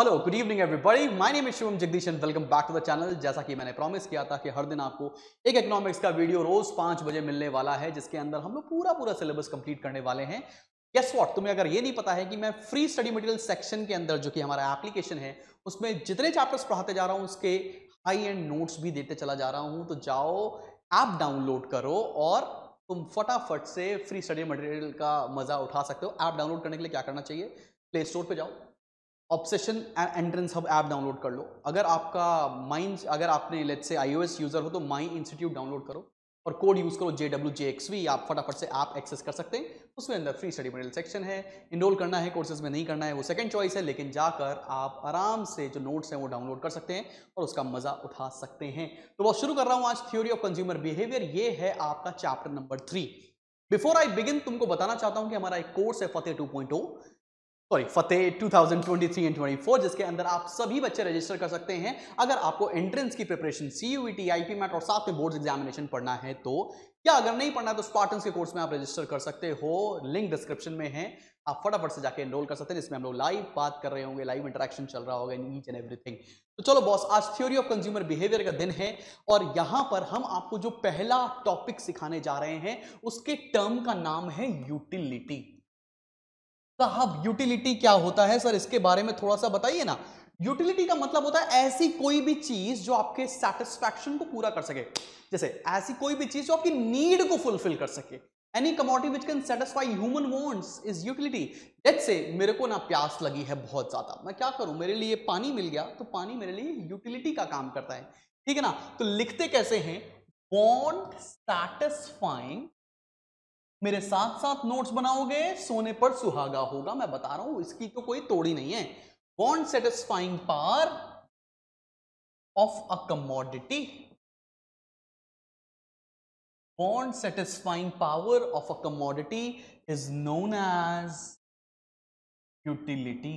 Hello good evening everybody my name is Shivam Jagdish and welcome back to the channel जैसा कि मैंने promise किया था कि हर दिन आपको एक इकोनॉमिक्स का वीडियो रोज पांच बजे मिलने वाला है जिसके अंदर हम लोग पूरा पूरा सिलेबस कंप्लीट करने वाले हैं गेस वॉट तुम्हें अगर ये नहीं पता है कि मैं फ्री स्टडी मटेरियल सेक्शन के अंदर जो कि हमारा एप्लीकेशन है उसमें जितने चैप्टर्स पढ़ाते जा रहा हूँ उसके हाई एंड नोट्स भी देते चला जा रहा हूँ तो जाओ ऐप डाउनलोड करो और तुम फटाफट से फ्री स्टडी मटेरियल का मजा उठा सकते हो ऐप डाउनलोड करने के लिए क्या करना चाहिए प्ले स्टोर पर जाओ obsession entrance hub app download कर लो अगर आपका माइंड अगर आपने लेट से आई यूज़र हो तो माई इंस्टीट्यूट डाउनलोड करो और कोड यूज़ करो J W J X V आप फटाफट से आप एक्सेस कर सकते हैं उसमें अंदर फ्री स्टडी मटेरियल सेक्शन है इनरोल करना है कोर्सेज में नहीं करना है वो सेकंड चॉइस है लेकिन जाकर आप आराम से जो नोट्स हैं वो डाउनलोड कर सकते हैं और उसका मज़ा उठा सकते हैं तो बहुत शुरू कर रहा हूँ आज थ्योरी ऑफ कंज्यूमर बिहेवियर ये है आपका chapter number three before I begin तुमको बताना चाहता हूँ कि हमारा एक कोर्स है Fateh two point sorry Fateh 2023 and 24 जिसके अंदर आप सभी बच्चे रजिस्टर कर सकते हैं अगर आपको एंट्रेंस की preparation C U T I P mat और साथ में बोर्ड एग्जामिनेशन पढ़ना है तो या अगर नहीं पढ़ना है तो स्पार्टन्स के कोर्स में आप रजिस्टर कर सकते हो लिंक डिस्क्रिप्शन में है आप फटाफट से जाके एनरोल कर सकते हैं जिसमें हम लोग लाइव बात कर रहे होंगे लाइव इंटरेक्शन चल रहा होगा इन ईच एंड एवरीथिंग तो चलो बॉस आज थ्योरी ऑफ कंज्यूमर बिहेवियर का दिन है और यहां पर हम आपको जो पहला टॉपिक सिखाने जा रहे हैं उसके टर्म का नाम है यूटिलिटी साहब तो यूटिलिटी क्या होता है सर इसके बारे में थोड़ा सा बताइए ना यूटिलिटी का मतलब होता है ऐसी कोई भी चीज जो आपके सेटिस्फैक्शन को पूरा कर सके जैसे ऐसी कोई भी चीज जो आपकी नीड को फुलफिल कर सके any commodity which can satisfy human wants is utility let से मेरे को ना प्यास लगी है बहुत ज्यादा मैं क्या करूं मेरे लिए पानी मिल गया तो पानी मेरे लिए यूटिलिटी का काम करता है ठीक है ना तो लिखते कैसे हैं वॉन्ट सेटिस्फाइंग मेरे साथ साथ नोट्स बनाओगे सोने पर सुहागा होगा मैं बता रहा हूं इसकी तो कोई तोड़ी नहीं है want satisfying power of a commodity want satisfying power of a commodity is known as utility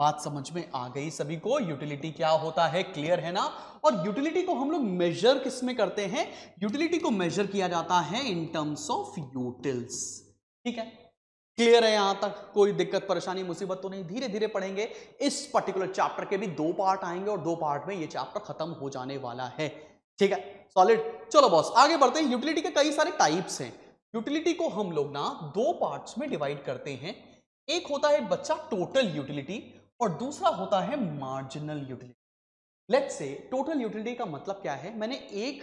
बात समझ में आ गई सभी को यूटिलिटी क्या होता है क्लियर है ना और यूटिलिटी को हम लोग मेजर किस में करते हैं यूटिलिटी को मेजर किया जाता है इन टर्म्स ऑफ यूटिल्स ठीक है क्लियर है यहां तक कोई दिक्कत परेशानी मुसीबत तो नहीं धीरे धीरे पढ़ेंगे इस पर्टिकुलर चैप्टर के भी दो पार्ट आएंगे और दो पार्ट में ये चैप्टर खत्म हो जाने वाला है ठीक है सॉलिड चलो बॉस आगे बढ़ते हैं यूटिलिटी के कई सारे टाइप्स हैं यूटिलिटी को हम लोग ना दो पार्ट्स में डिवाइड करते हैं एक होता है बच्चा टोटल यूटिलिटी और दूसरा होता है मार्जिनल यूटिलिटी लेट से टोटल यूटिलिटी का मतलब क्या है मैंने एक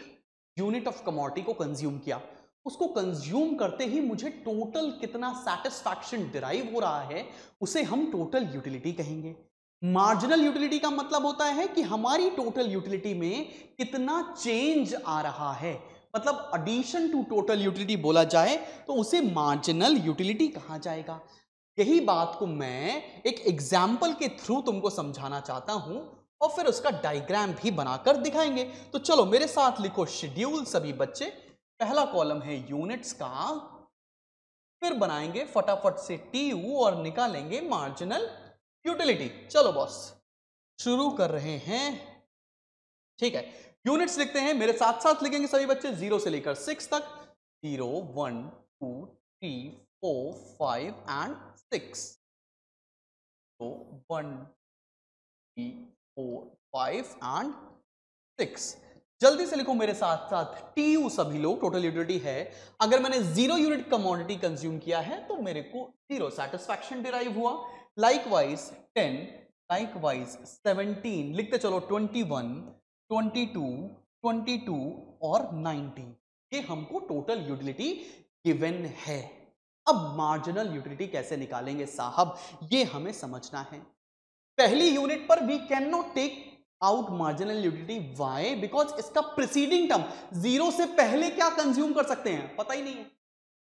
यूनिट ऑफ कमोडिटी को कंज्यूम किया उसको कंज्यूम करते ही मुझे टोटल कितना सेटिस्फैक्शन डिराइव हो रहा है उसे हम टोटल यूटिलिटी कहेंगे मार्जिनल यूटिलिटी का मतलब होता है कि हमारी टोटल यूटिलिटी में कितना चेंज आ रहा है मतलब एडिशन टू टोटल यूटिलिटी बोला जाए तो उसे मार्जिनल यूटिलिटी कहा जाएगा यही बात को मैं एक एग्जाम्पल के थ्रू तुमको समझाना चाहता हूं और फिर उसका डायग्राम भी बनाकर दिखाएंगे तो चलो मेरे साथ लिखो शेड्यूल सभी बच्चे पहला कॉलम है यूनिट्स का फिर बनाएंगे फटाफट से टी यू और निकालेंगे मार्जिनल यूटिलिटी चलो बॉस शुरू कर रहे हैं ठीक है यूनिट्स लिखते हैं मेरे साथ साथ लिखेंगे सभी बच्चे जीरो से लेकर सिक्स तक zero one two three four five and six. So one, three, four, five and six. जल्दी से लिखो मेरे साथ साथ टी यू सभी लोग टोटल यूटिलिटी है अगर मैंने जीरो यूनिट कमोडिटी कंज्यूम किया है तो मेरे को जीरो सेटिस्फैक्शन डिराइव हुआ likewise ten likewise seventeen लिखते चलो twenty one twenty two twenty two और नाइनटीन ये हमको टोटल यूटिलिटी गिवन है अब मार्जिनल यूटिलिटी कैसे निकालेंगे साहब ये हमें समझना है पहली यूनिट पर we can not take out marginal utility why because इसका प्रिसीडिंग टर्म जीरो से पहले क्या कंज्यूम कर सकते हैं पता ही नहीं है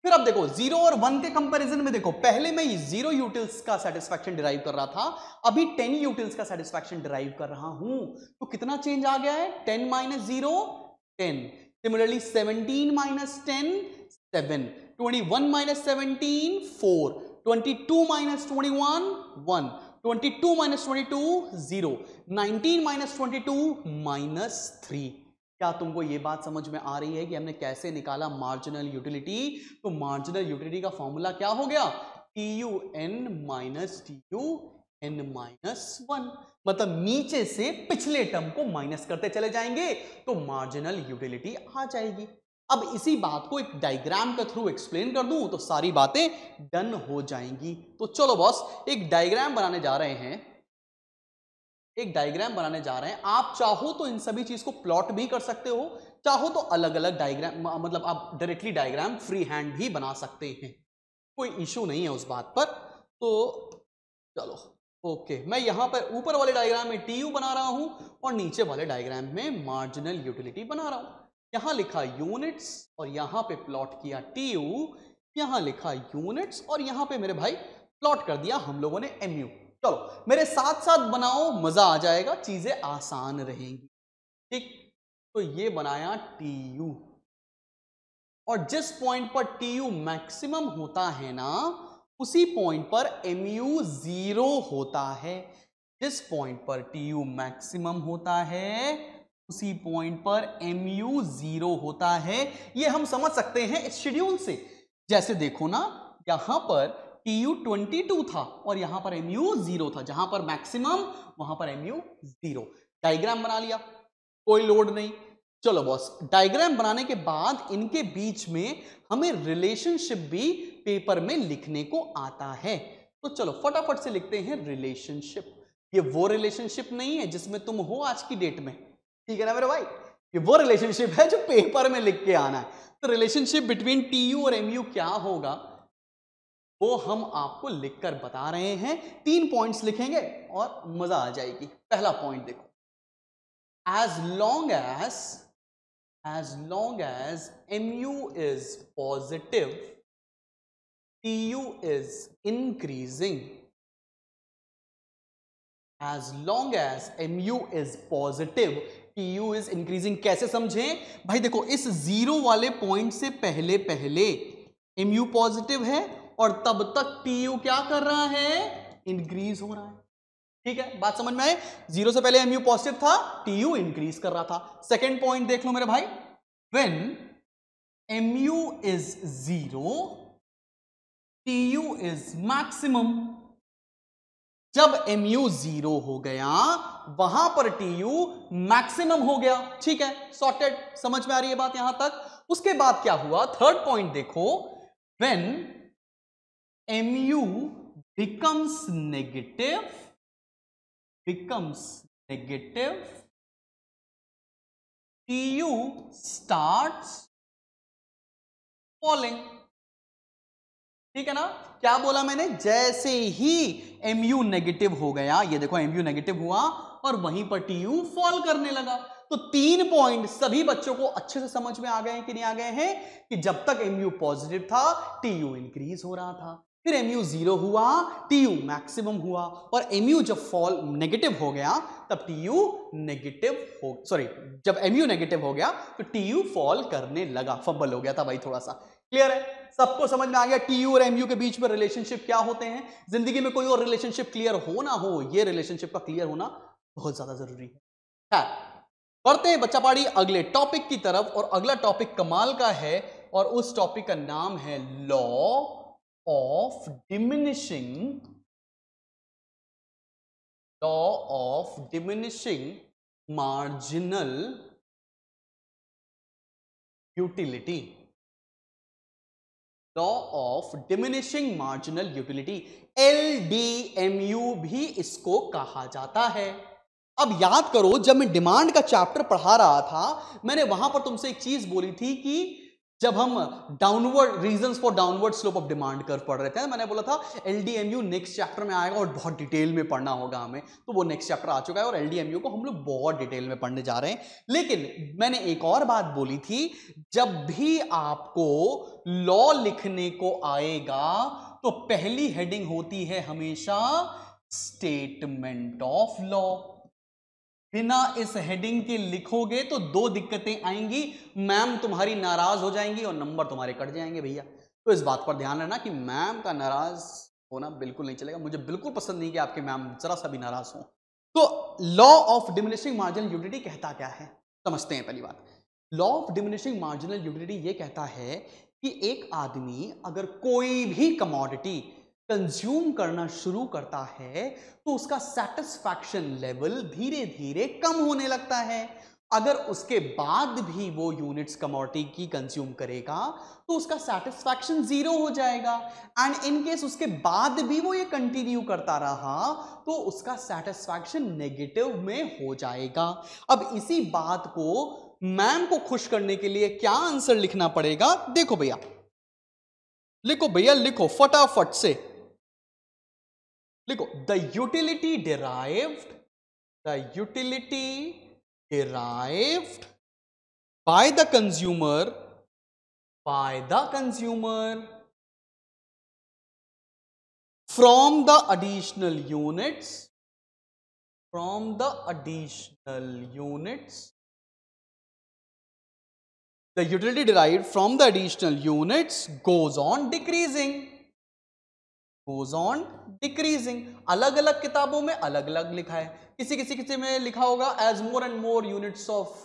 फिर अब देखो जीरो और वन के कंपैरिजन में देखो पहले मैं जीरो यूटिल्स का सेटिस्फेक्शन डिराइव कर रहा था अभी टेन यूटिल्स का सेटिस्फेक्शन डिराइव कर रहा हूं तो कितना चेंज आ गया है ten minus zero ten similarly seventeen minus ten seven twenty one minus seventeen four twenty two minus twenty one one twenty two minus twenty two zero nineteen minus twenty two minus three क्या तुमको ये बात समझ में आ रही है कि हमने कैसे निकाला मार्जिनल यूटिलिटी तो मार्जिनल यूटिलिटी का फॉर्मूला क्या हो गया T U N minus T U N minus one मतलब नीचे से पिछले टर्म को माइनस करते चले जाएंगे तो मार्जिनल यूटिलिटी आ जाएगी अब इसी बात को एक डायग्राम के थ्रू एक्सप्लेन कर दूं तो सारी बातें डन हो जाएंगी तो चलो बॉस एक डायग्राम बनाने जा रहे हैं एक डायग्राम बनाने जा रहे हैं आप चाहो तो इन सभी चीज को प्लॉट भी कर सकते हो चाहो तो अलग अलग डायग्राम मतलब आप डायरेक्टली डायग्राम फ्री हैंड भी बना सकते हैं कोई इशू नहीं है उस बात पर तो चलो ओके मैं यहां पर ऊपर वाले डायग्राम में टी बना रहा हूँ और नीचे वाले डायग्राम में मार्जिनल यूटिलिटी बना रहा हूं यहां लिखा यूनिट्स और यहां पे प्लॉट किया टी यू यहां लिखा यूनिट्स और यहां पे मेरे भाई प्लॉट कर दिया हम लोगों ने एम यू चलो मेरे साथ साथ बनाओ मजा आ जाएगा चीजें आसान रहेंगी ठीक तो ये बनाया टी यू और जिस पॉइंट पर टी यू मैक्सिमम होता है ना उसी पॉइंट पर एम यू जीरो होता है जिस पॉइंट पर टी यू मैक्सिमम होता है उसी पॉइंट पर एम यू जीरो होता है ये हम समझ सकते हैं इस शेड्यूल से जैसे देखो ना यहां पर टी यू ट्वेंटी टू था और यहां पर एम यू जीरो था जहां पर मैक्सिमम वहां पर एम यू जीरो डायग्राम बना लिया कोई लोड नहीं चलो बॉस डायग्राम बनाने के बाद इनके बीच में हमें रिलेशनशिप भी पेपर में लिखने को आता है तो चलो फटाफट से लिखते हैं रिलेशनशिप ये वो रिलेशनशिप नहीं है जिसमें तुम हो आज की डेट में ठीक है ना मेरे भाई ये वो रिलेशनशिप है जो पेपर में लिख के आना है तो रिलेशनशिप बिटवीन टी यू और एम यू क्या होगा वो हम आपको लिखकर बता रहे हैं तीन पॉइंट्स लिखेंगे और मजा आ जाएगी पहला पॉइंट देखो as long as as long as M U is positive T U is increasing as long as M U is positive P U is increasing कैसे समझें भाई देखो इस जीरो वाले पॉइंट से पहले पहले एम यू पॉजिटिव है और तब तक पी यू क्या कर रहा है इंक्रीज हो रहा है ठीक है बात समझ में आए जीरो से पहले एम यू पॉजिटिव था टी यू इंक्रीज कर रहा था सेकेंड पॉइंट देख लो मेरे भाई when M U is zero T U is maximum जब एम यू जीरो हो गया वहां पर टी यू मैक्सिमम हो गया ठीक है सॉर्टेड समझ में आ रही है बात यहां तक उसके बाद क्या हुआ थर्ड पॉइंट देखो when M U becomes negative becomes negative T U start falling ठीक है ना क्या बोला मैंने जैसे ही एम यू नेगेटिव हो गया ये देखो एम यू नेगेटिव हुआ और वहीं पर टी यू फॉल करने लगा तो तीन पॉइंट सभी बच्चों को अच्छे से समझ में आ गए हैं कि नहीं आ गए हैं कि जब तक एम यू पॉजिटिव था टी यू इंक्रीज हो रहा था फिर एम यू जीरो हुआ टी यू मैक्सिमम हुआ और एम यू जब फॉल नेगेटिव हो गया तब टी यू नेगेटिव हो सॉरी जब एम यू नेगेटिव हो गया तो टी यू फॉल करने लगा फंबल हो गया था भाई थोड़ा सा क्लियर है सबको समझ में आ गया टी और एमयू के बीच में रिलेशनशिप क्या होते हैं जिंदगी में कोई और रिलेशनशिप क्लियर हो ना हो ये रिलेशनशिप का क्लियर होना बहुत ज्यादा जरूरी है बढ़ते हैं बच्चा पाड़ी अगले टॉपिक की तरफ और अगला टॉपिक कमाल का है और उस टॉपिक का नाम है law of diminishing law of diminishing marginal utility law of diminishing marginal utility यू भी इसको कहा जाता है अब याद करो जब मैं डिमांड का चैप्टर पढ़ा रहा था मैंने वहां पर तुमसे एक चीज बोली थी कि जब हम downward reasons for downward slope of demand कर पढ़ रहे थे मैंने बोला था यू नेक्स्ट चैप्टर में आएगा और बहुत डिटेल में पढ़ना होगा हमें तो वो नेक्स्ट चैप्टर आ चुका है और यू को हम लोग बहुत डिटेल में पढ़ने जा रहे हैं लेकिन मैंने एक और बात बोली थी जब भी आपको लॉ लिखने को आएगा तो पहली हेडिंग होती है हमेशा स्टेटमेंट ऑफ लॉ बिना इस हेडिंग के लिखोगे तो दो दिक्कतें आएंगी मैम तुम्हारी नाराज हो जाएंगी और नंबर तुम्हारे कट जाएंगे भैया तो इस बात पर ध्यान रखना कि मैम का नाराज होना बिल्कुल नहीं चलेगा मुझे बिल्कुल पसंद नहीं कि आपके मैम जरा सा भी नाराज हों तो law of diminishing marginal utility कहता क्या है समझते हैं पहली बात law of diminishing marginal utility ये कहता है कि एक आदमी अगर कोई भी कमोडिटी कंज्यूम करना शुरू करता है तो उसका सेटिस्फैक्शन लेवल धीरे धीरे कम होने लगता है अगर उसके बाद भी वो यूनिट्स कमोडिटी की कंज्यूम करेगा तो उसका सेटिस्फैक्शन जीरो हो जाएगा एंड इन केस उसके बाद भी वो ये कंटिन्यू करता रहा तो उसका सेटिस्फैक्शन नेगेटिव में हो जाएगा अब इसी बात को मैम को खुश करने के लिए क्या आंसर लिखना पड़ेगा देखो भैया लिखो भैया लिखो फटाफट से The utility derived, the utility derived by the consumer, by the consumer from the additional units from the additional units the utility derived from the additional units goes on decreasing goes on decreasing अलग अलग किताबों में अलग अलग लिखा है किसी किसी किसी में लिखा होगा as more and more units of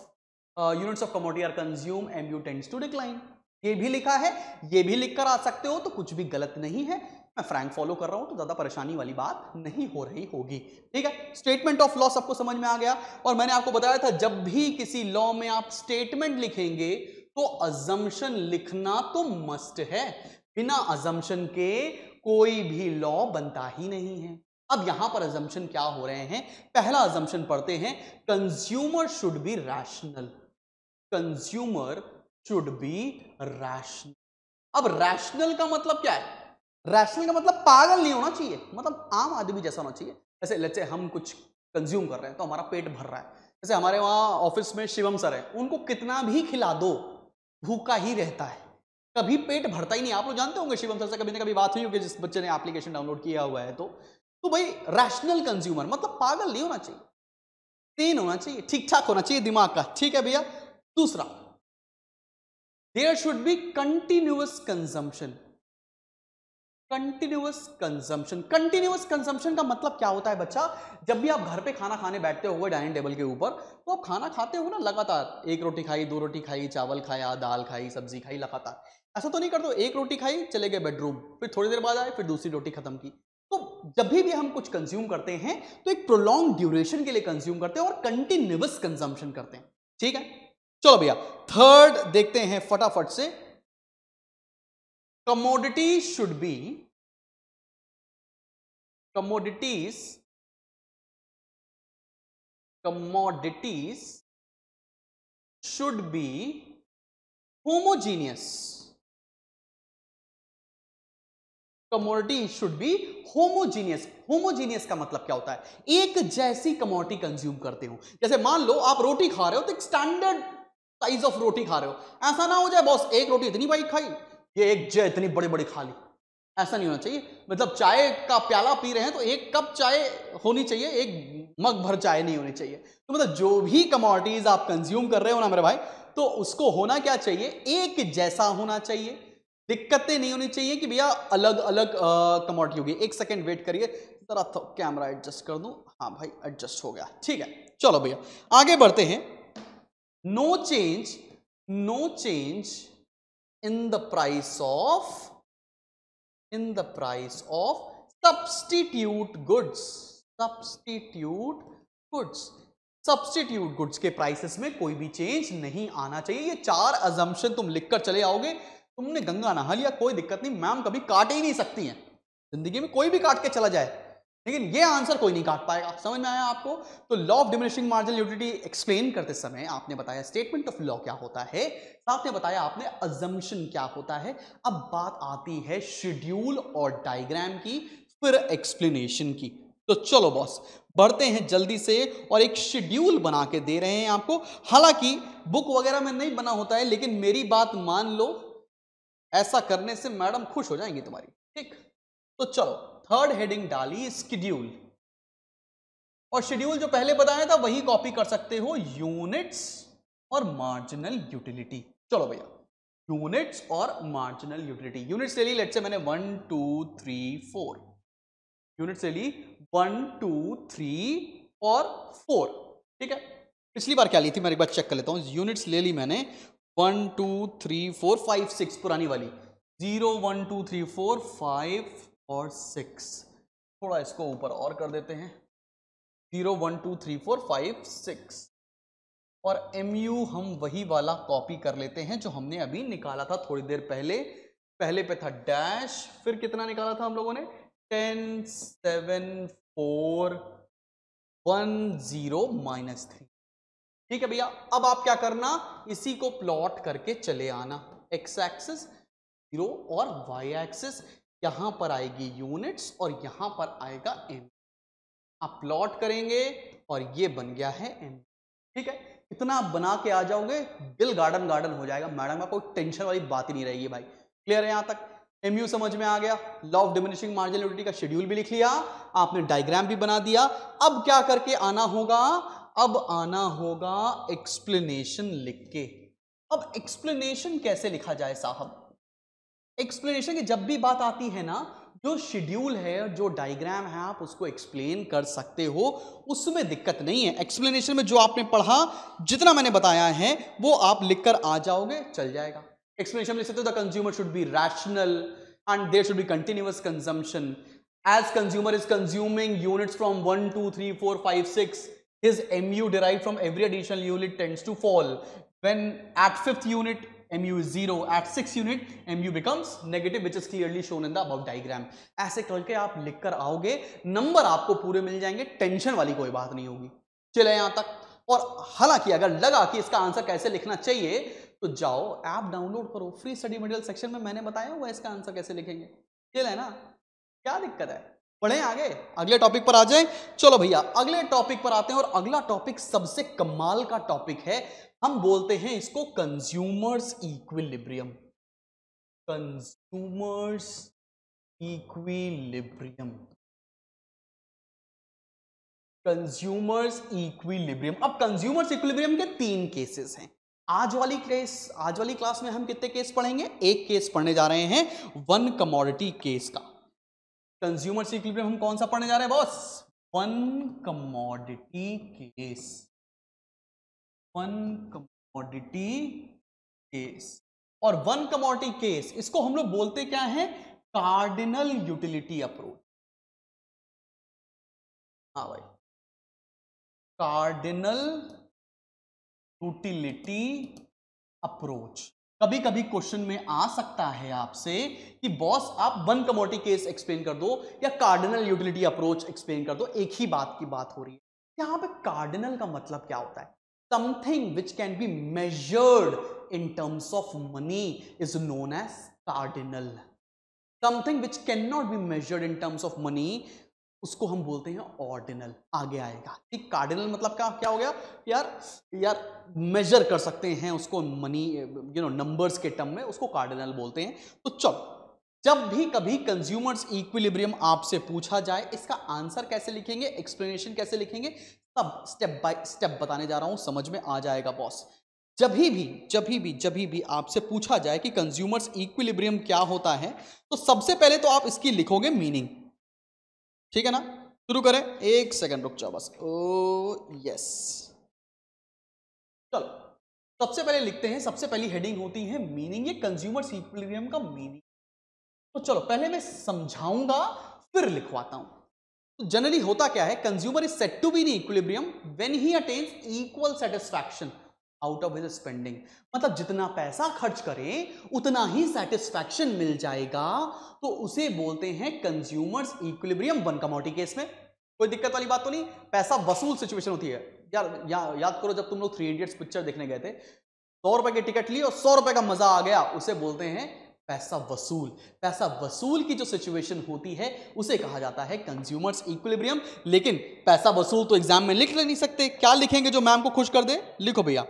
units of commodity are consume M U tends to decline ये भी लिखा है ये भी लिखकर आ सकते हो तो कुछ भी गलत नहीं है मैं फ्रैंक फॉलो कर रहा हूं तो ज्यादा परेशानी वाली बात नहीं हो रही होगी ठीक है स्टेटमेंट ऑफ लॉ सबको समझ में आ गया और मैंने आपको बताया था जब भी किसी लॉ में आप स्टेटमेंट लिखेंगे तो अजम्पन लिखना तो मस्ट है बिना अजम्पन के कोई भी लॉ बनता ही नहीं है अब यहां पर अजम्पन क्या हो रहे हैं पहला अजम्पन पढ़ते हैं consumer should be rational consumer should be rational अब रैशनल का मतलब क्या है रैशनल का मतलब पागल नहीं होना चाहिए मतलब आम आदमी जैसा होना चाहिए जैसे लच्चे हम कुछ कंज्यूम कर रहे हैं तो हमारा पेट भर रहा है जैसे हमारे वहां ऑफिस में शिवम सर है उनको कितना भी खिला दो भूखा ही रहता है कभी पेट भरता ही नहीं आप लोग जानते होंगे शिवम सर से कभी ना कभी बात हुई होगी जिस बच्चे ने एप्लीकेशन डाउनलोड किया हुआ है तो तो भाई रैशनल कंज्यूमर मतलब पागल नहीं होना चाहिए तेन होना चाहिए ठीक ठाक होना चाहिए दिमाग का ठीक है भैया दूसरा there should be continuous consumption continuous consumption continuous consumption का मतलब क्या होता है बच्चा जब भी आप घर पे खाना खाने बैठते हो डाइनिंग टेबल के ऊपर तो आप खाना खाते हो ना लगातार एक रोटी खाई दो रोटी खाई चावल खाया दाल खाई सब्जी खाई लगातार ऐसा तो नहीं कर दो एक रोटी खाई चले गए बेडरूम फिर थोड़ी देर बाद आए फिर दूसरी रोटी खत्म की तो जब भी हम कुछ कंज्यूम करते हैं तो एक प्रोलॉन्ग ड्यूरेशन के लिए कंज्यूम करते हैं और कंटिन्यूस कंजम्पशन करते हैं ठीक है चलो भैया थर्ड देखते हैं फटाफट से commodities should be commodities commodities should be homogeneous commodity should be homogeneous homogeneous का मतलब क्या होता है एक जैसी कमोडिटी कंज्यूम करते हो जैसे मान लो आप रोटी खा रहे हो तो एक स्टैंडर्ड साइज ऑफ रोटी खा रहे हो ऐसा ना हो जाए बॉस एक रोटी इतनी बड़ी खाई ये एक जय इतनी बड़ी बड़ी खा ली ऐसा नहीं होना चाहिए मतलब चाय का प्याला पी रहे हैं तो एक कप चाय होनी चाहिए एक मग भर चाय नहीं होनी चाहिए तो मतलब जो भी कमोडिटीज आप कंज्यूम कर रहे हो ना मेरे भाई तो उसको होना क्या चाहिए एक जैसा होना चाहिए दिक्कतें नहीं होनी चाहिए कि भैया अलग अलग कमोडिटी होगी एक सेकेंड वेट करिए जरा तो कैमरा एडजस्ट कर दूं हाँ भाई एडजस्ट हो गया ठीक है चलो भैया आगे बढ़ते हैं no change no change in the price of in the price of substitute goods substitute goods substitute goods के प्राइसेस में कोई भी चेंज नहीं आना चाहिए ये चार अजम्पशन तुम लिखकर चले आओगे तुमने गंगा नहा लिया कोई दिक्कत नहीं मैम कभी काट ही नहीं सकती हैं जिंदगी में कोई भी काट के चला जाए लेकिन ये आंसर कोई नहीं काट पाएगा समझ में आया आपको तो law of diminishing marginal utility explain करते समय आपने बताया स्टेटमेंट ऑफ लॉ क्या होता है साथ में बताया आपने अजम्पन क्या होता है अब बात आती है शेड्यूल और डायग्राम की फिर एक्सप्लेनेशन की तो चलो बॉस बढ़ते हैं जल्दी से और एक शेड्यूल बना के दे रहे हैं आपको हालांकि बुक वगैरह में नहीं बना होता है लेकिन मेरी बात मान लो ऐसा करने से मैडम खुश हो जाएंगी तुम्हारी ठीक तो चलो थर्ड हेडिंग डाली स्केड्यूल और शेड्यूल जो पहले बताया था वही कॉपी कर सकते हो यूनिट्स और मार्जिनल यूटिलिटी चलो भैया यूनिट्स और मार्जिनल यूटिलिटी यूनिट्स ले ली लेट से मैंने one two three four units ले ली वन टू थ्री और फोर ठीक है पिछली बार क्या ली थी मैं एक बार चेक कर लेता हूँ यूनिट्स ले ली मैंने one two three four five six पुरानी वाली zero one two three four five और सिक्स थोड़ा इसको ऊपर और कर देते हैं zero one two three four five six और एम यू हम वही वाला कॉपी कर लेते हैं जो हमने अभी निकाला था थोड़ी देर पहले पहले पे था डैश फिर कितना निकाला था हम लोगों ने ten seven four one zero minus three ठीक है भैया अब आप क्या करना इसी को प्लॉट करके चले आना एक्स एक्सिस जीरो और वाई एक्सिस यहां पर आएगी यूनिट्स और यहां पर आएगा एम आप प्लॉट करेंगे और ये बन गया है एम ठीक है इतना बना के आ जाओगे दिल गार्डन गार्डन हो जाएगा मैडम का कोई टेंशन वाली बात ही नहीं रहेगी भाई क्लियर है यहां तक एमयू समझ में आ गया लॉ ऑफ डिमिनिशिंग मार्जिनलिटी का शेड्यूल भी लिख लिया आपने डायग्राम भी बना दिया अब क्या करके आना होगा अब आना होगा एक्सप्लेनेशन लिख के अब एक्सप्लेनेशन कैसे लिखा जाए साहब एक्सप्लेनेशन की जब भी बात आती है ना जो शेड्यूल है जो डायग्राम है आप उसको एक्सप्लेन कर सकते हो उसमें दिक्कत नहीं है एक्सप्लेनेशन में जो आपने पढ़ा जितना मैंने बताया है वो आप लिखकर आ जाओगे चल जाएगा एक्सप्लेनेशन लिख सकते हो the consumer should be rational and there should be continuous consumption as consumer is consuming units from one two three four five six his mu derived from every additional unit tends to fall. When at fifth unit, mu is zero at sixth unit, mu becomes negative which is clearly shown in the above diagram. aise ऐसे करके आप लिखकर आओगे number आपको पूरे मिल जाएंगे tension वाली कोई बात नहीं होगी चले यहाँ तक और हालांकि अगर लगा कि इसका आंसर कैसे लिखना चाहिए तो जाओ ऐप डाउनलोड करो फ्री स्टडी मटेरियल सेक्शन में मैंने बताया हुआ इसका आंसर कैसे लिखेंगे चले ना क्या दिक्कत है पढ़े आगे अगले टॉपिक पर आ जाए चलो भैया अगले टॉपिक पर आते हैं और अगला टॉपिक सबसे कमाल का टॉपिक है हम बोलते हैं इसको consumer's equilibrium consumer's equilibrium consumer's equilibrium अब कंज्यूमर्स इक्विलिब्रियम के तीन केसेस हैं आज वाली केस आज वाली क्लास में हम कितने केस पढ़ेंगे एक केस पढ़ने जा रहे हैं वन कमोडिटी केस का कंज्यूमर इक्विलिब्रियम हम कौन सा पढ़ने जा रहे हैं boss one commodity case one commodity case और वन कमोडिटी केस इसको हम लोग बोलते क्या है कार्डिनल यूटिलिटी अप्रोच हाँ भाई कार्डिनल यूटिलिटी अप्रोच कभी कभी क्वेश्चन में आ सकता है आपसे कि बॉस आप वन कमोटी केस एक्सप्लेन कर दो या कार्डिनल यूटिलिटी अप्रोच एक्सप्लेन कर दो एक ही बात की बात हो रही है यहां पे कार्डिनल का मतलब क्या होता है something which can be measured in terms of money is known as cardinal something which can not be measured in terms of money उसको हम बोलते हैं ऑर्डिनल आगे आएगा ठीक कार्डिनल मतलब क्या क्या हो गया यार यार मेजर कर सकते हैं उसको मनी यू नो नंबर्स के टर्म में उसको कार्डिनल बोलते हैं तो चलो जब भी कभी कंज्यूमर्स इक्विलिब्रियम आपसे पूछा जाए इसका आंसर कैसे लिखेंगे एक्सप्लेनेशन कैसे लिखेंगे सब स्टेप बाय स्टेप बताने जा रहा हूं समझ में आ जाएगा बॉस जब ही भी जब ही भी जब ही भी आपसे पूछा जाए कि कंज्यूमर्स इक्विलिब्रियम क्या होता है तो सबसे पहले तो आप इसकी लिखोगे मीनिंग ठीक है ना शुरू करें एक सेकंड रुक जाओ बस ओ यस चलो सबसे पहले लिखते हैं सबसे पहली हेडिंग होती है मीनिंग ये कंज्यूमर सीक्वेरियम का मीनिंग तो चलो पहले मैं समझाऊंगा फिर लिखवाता हूं तो जनरली होता क्या है consumer is set to be in equilibrium when he attains equal satisfaction out of his spending मतलब जितना पैसा खर्च करें उतना ही सेटिस्फैक्शन मिल जाएगा तो उसे बोलते हैं consumer's equilibrium one commodity case में कोई दिक्कत वाली बात तो नहीं पैसा वसूल सिचुएशन होती है यार या, याद करो जब तुम लोग थ्री इडियट्स पिक्चर देखने गए थे सौ रुपए की टिकट ली और सौ रुपए का मजा आ गया उसे बोलते हैं पैसा वसूल पैसा वसूल की जो सिचुएशन होती है उसे कहा जाता है कंज्यूमर्स इक्विलिब्रियम लेकिन पैसा वसूल तो एग्जाम में लिख नहीं सकते क्या लिखेंगे जो मैम को खुश कर दे लिखो भैया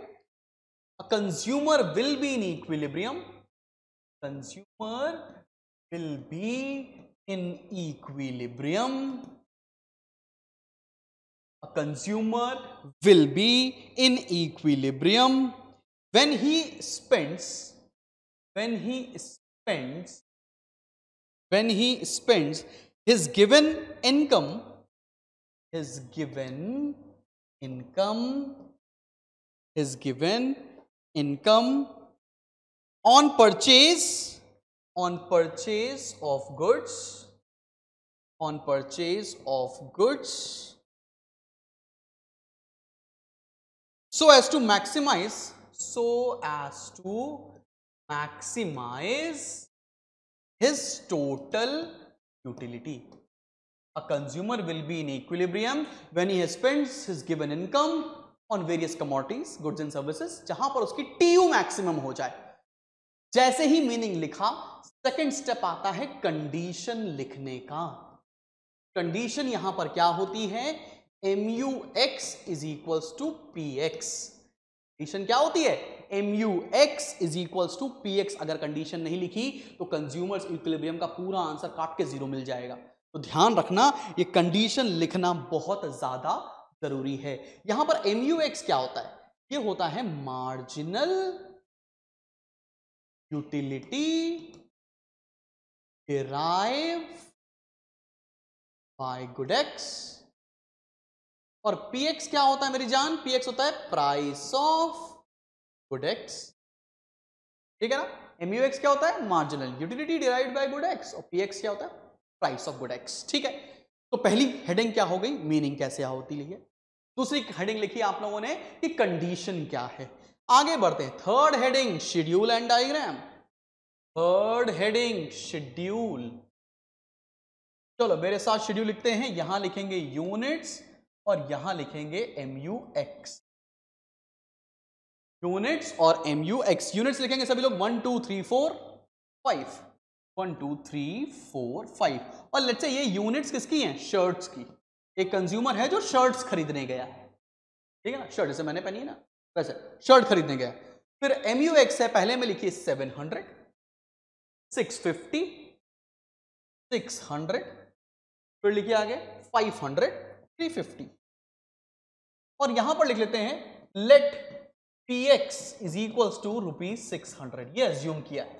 a consumer will be in equilibrium. Consumer will be in equilibrium. A consumer will be in equilibrium when he spends, when he spends, when he spends his given income, his given income, his given income on purchase on purchase of goods on purchase of goods so as to maximize so as to maximize his total utility a consumer will be in equilibrium when he spends his given income on various commodities goods and services जहां पर उसकी T U maximum हो जाए जैसे ही meaning लिखा second step आता है कंडीशन लिखने का कंडीशन यहां पर क्या होती है M U X is equal to P X condition क्या होती है M U X is equal to P X अगर कंडीशन नहीं लिखी तो कंज्यूमर्स इक्विलिब्रियम का पूरा आंसर काट के जीरो मिल जाएगा तो ध्यान रखना ये कंडीशन लिखना बहुत ज्यादा जरूरी है यहां पर एम क्या होता है ये होता है marginal utility derive by X और पीएक्स क्या होता है मेरी जान पीएक्स होता है प्राइस ऑफ गुड एक्स ठीक है ना एमयूएक्स क्या होता है marginal utility derive by X और पीएक्स क्या होता है प्राइस ऑफ गुड एक्स ठीक है तो पहली हेडिंग क्या हो गई मीनिंग कैसे होती है दूसरी हेडिंग लिखी आप लोगों ने कि कंडीशन क्या है आगे बढ़ते हैं third heading schedule and diagram third heading schedule चलो मेरे साथ शेड्यूल लिखते हैं यहां लिखेंगे यूनिट्स और यहां लिखेंगे एम यू एक्स यूनिट्स और एम यू एक्स यूनिट्स लिखेंगे सभी लोग one two three four five one two three four five और लेट्स से ये यूनिट्स किसकी हैं शर्ट्स की एक कंज्यूमर है जो शर्ट्स खरीदने गया ठीक है ना शर्ट जैसे मैंने पहनी है ना वैसे शर्ट खरीदने गया फिर एम यू एक्स है पहले में लिखिए seven hundred six fifty six hundred फिर लिखिए आगे फाइव हंड्रेड थ्री फिफ्टी और यहां पर लिख लेते हैं let P X is equals to rupees six hundred ये एज्यूम किया है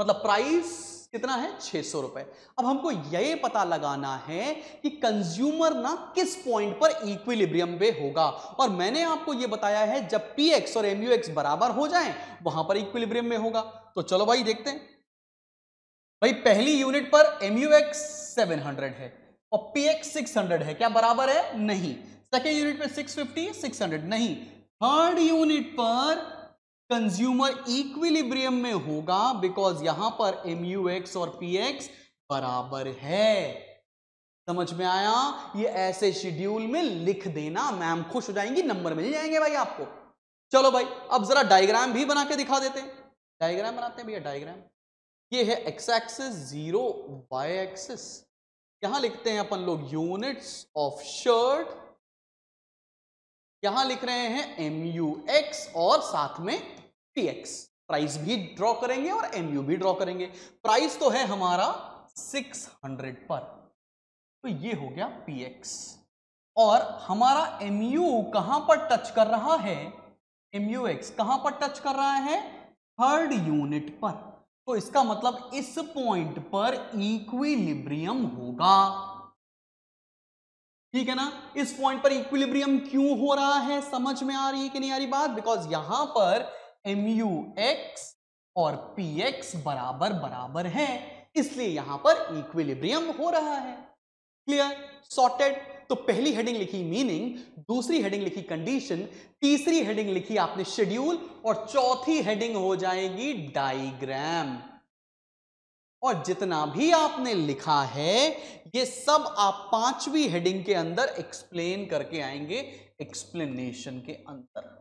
मतलब प्राइस कितना है छह सौ रुपए अब हमको यह पता लगाना है कि कंज्यूमर ना किस पॉइंट पर इक्विलिब्रियम पे होगा और मैंने आपको यह बताया है जब पी एक्स और एमयू एक्स बराबर हो जाए वहां पर इक्विलिब्रियम में होगा तो चलो भाई देखते हैं भाई पहली यूनिट पर एमयू एक्स सेवन हंड्रेड है और पी एक्स सिक्स हंड्रेड है क्या बराबर है नहीं सेकेंड यूनिट पर सिक्स फिफ्टी सिक्स हंड्रेड नहीं थर्ड यूनिट पर कंज्यूमर इक्विलिब्रियम में होगा बिकॉज यहां पर एम और पी एक्स बराबर है समझ में आया ये ऐसे शेड्यूल में लिख देना मैम खुश हो जाएंगी नंबर मिल जाएंगे भाई आपको चलो भाई अब जरा डायग्राम भी बना के दिखा देते हैं डायग्राम बनाते हैं भैया डायग्राम ये है X axis zero Y axis यहां लिखते हैं अपन लोग यूनिट्स ऑफ शर्ट यहां लिख रहे हैं एम यू एक्स और साथ में टी एक्स प्राइस भी ड्रॉ करेंगे और एम यू भी ड्रॉ करेंगे प्राइस तो है हमारा सिक्स हंड्रेड पर तो ये हो गया पी एक्स और हमारा एम यू कहां पर टच कर रहा है एम यू एक्स कहां पर टच कर रहा है थर्ड यूनिट पर तो इसका मतलब इस पॉइंट पर इक्विलिब्रियम होगा ठीक है ना इस पॉइंट पर इक्विलिब्रियम क्यों हो रहा है समझ में आ रही है कि नहीं आ रही बात बिकॉज यहां पर एम यू एक्स और पी एक्स बराबर बराबर है इसलिए यहां पर इक्विलिब्रियम हो रहा है क्लियर सॉर्टेड तो पहली हेडिंग लिखी मीनिंग दूसरी हेडिंग लिखी कंडीशन तीसरी हेडिंग लिखी आपने शेड्यूल और चौथी हेडिंग हो जाएगी डायग्राम और जितना भी आपने लिखा है ये सब आप पांचवी हेडिंग के अंदर एक्सप्लेन करके आएंगे एक्सप्लेनेशन के अंदर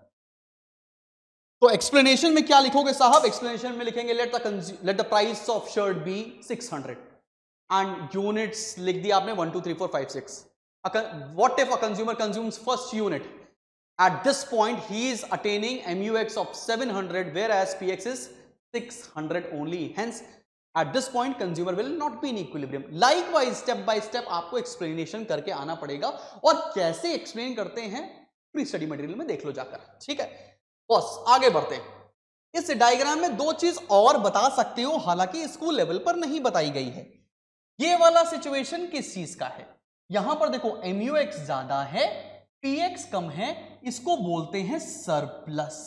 तो एक्सप्लेनेशन में क्या लिखोगे साहब एक्सप्लेनेशन में लिखेंगे let the let the price of shirt be 600 and units लिख दिया आपने one two three four five six what if consumer what first unit at this point he is attaining MUX of seven hundred whereas P X is six hundred only hence at this point consumer will not be in equilibrium likewise step by step आपको explanation करके आना पड़ेगा और कैसे explain करते हैं pre study material में देख लो जाकर ठीक है बस आगे बढ़ते हैं इस डायग्राम में दो चीज और बता सकते हो हालांकि स्कूल लेवल पर नहीं बताई गई है ये वाला सिचुएशन किस चीज का है यहां पर देखो एमयू एक्स ज्यादा है पीएक्स कम है इसको बोलते हैं सरप्लस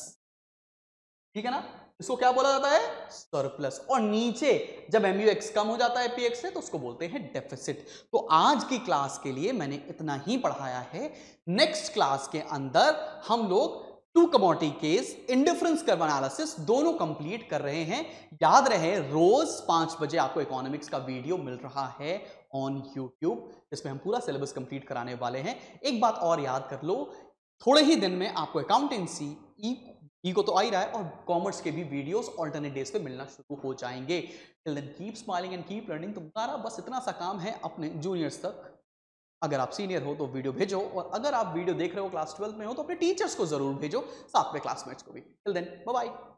ठीक है ना इसको क्या बोला जाता है सरप्लस और नीचे जब एम कम हो जाता है पी से तो उसको बोलते हैं डेफिसिट तो आज की क्लास के लिए मैंने इतना ही पढ़ाया है नेक्स्ट क्लास के अंदर हम लोग two commodity case indifference curve analysis दोनों कंप्लीट कर रहे हैं याद रहे रोज पांच बजे आपको इकोनॉमिक्स का वीडियो मिल रहा है ऑन यूट्यूब जिसमें हम पूरा सिलेबस कंप्लीट कराने वाले हैं एक बात और याद कर लो थोड़े ही दिन में आपको अकाउंटेंसी ई ईगो तो आ ही रहा है और कॉमर्स के भी वीडियोस ऑल्टरनेट डेज पे मिलना शुरू हो जाएंगे keep smiling and keep learning तुम्हारा बस इतना सा काम है अपने जूनियर्स तक अगर आप सीनियर हो तो वीडियो भेजो और अगर आप वीडियो देख रहे हो क्लास ट्वेल्थ में हो तो अपने टीचर्स को जरूर भेजो साथ में क्लासमेट्स को भी टिल देन बाय